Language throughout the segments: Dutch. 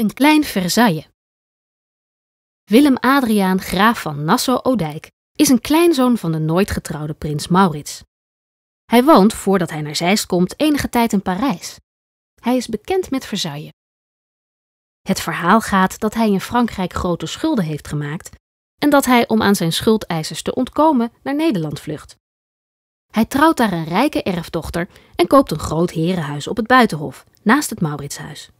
Een klein Versailles. Willem Adriaan, graaf van Nassau-Odijk, is een kleinzoon van de nooit getrouwde prins Maurits. Hij woont, voordat hij naar Zeist komt, enige tijd in Parijs. Hij is bekend met Versailles. Het verhaal gaat dat hij in Frankrijk grote schulden heeft gemaakt en dat hij, om aan zijn schuldeisers te ontkomen, naar Nederland vlucht. Hij trouwt daar een rijke erfdochter en koopt een groot herenhuis op het buitenhof, naast het Mauritshuis.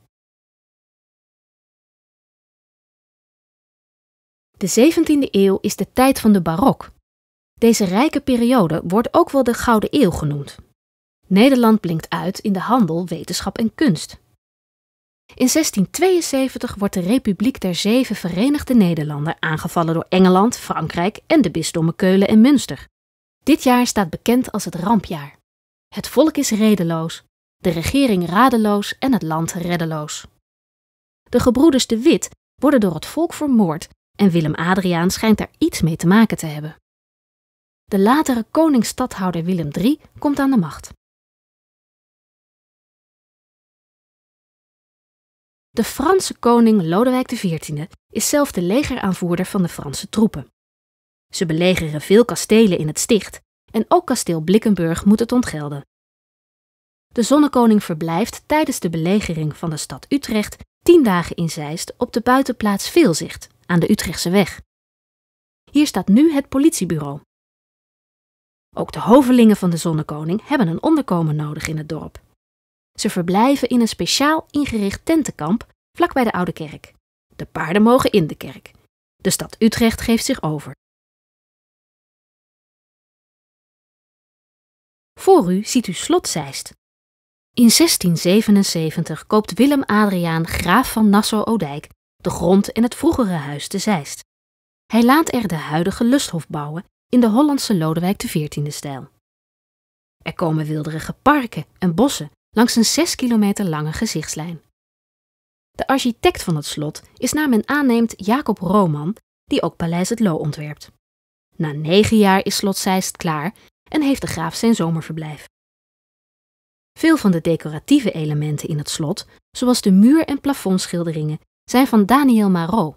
De 17e eeuw is de tijd van de barok. Deze rijke periode wordt ook wel de Gouden Eeuw genoemd. Nederland blinkt uit in de handel, wetenschap en kunst. In 1672 wordt de Republiek der Zeven Verenigde Nederlanden aangevallen door Engeland, Frankrijk en de bisdommen Keulen en Münster. Dit jaar staat bekend als het rampjaar. Het volk is redeloos, de regering radeloos en het land reddeloos. De gebroeders de Wit worden door het volk vermoord en Willem Adriaan schijnt daar iets mee te maken te hebben. De latere koningsstadhouder Willem III komt aan de macht. De Franse koning Lodewijk XIV is zelf de legeraanvoerder van de Franse troepen. Ze belegeren veel kastelen in het sticht en ook kasteel Blikkenburg moet het ontgelden. De zonnekoning verblijft tijdens de belegering van de stad Utrecht tien dagen in Zeist op de buitenplaats Veelzicht, aan de Utrechtse weg. Hier staat nu het politiebureau. Ook de hovelingen van de Zonnekoning hebben een onderkomen nodig in het dorp. Ze verblijven in een speciaal ingericht tentenkamp vlakbij de Oude Kerk. De paarden mogen in de kerk. De stad Utrecht geeft zich over. Voor u ziet u Slot Zeist. In 1677 koopt Willem Adriaan, graaf van Nassau-Odijk, de grond in het vroegere huis te Zeist. Hij laat er de huidige lusthof bouwen in de Hollandse Lodewijk XIV-stijl. Er komen wilderige parken en bossen langs een 6 kilometer lange gezichtslijn. De architect van het slot is naar men aanneemt Jacob Roman, die ook Paleis het Loo ontwerpt. Na negen jaar is slot Zeist klaar en heeft de graaf zijn zomerverblijf. Veel van de decoratieve elementen in het slot, zoals de muur- en plafondschilderingen zijn van Daniel Marot.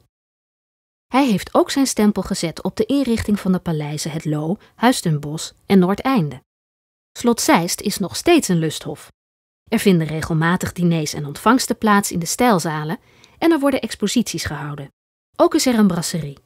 Hij heeft ook zijn stempel gezet op de inrichting van de paleizen Het Loo, Huis en Noordeinde. Slot Zeist is nog steeds een lusthof. Er vinden regelmatig diners en ontvangsten plaats in de stijlzalen en er worden exposities gehouden. Ook is er een brasserie.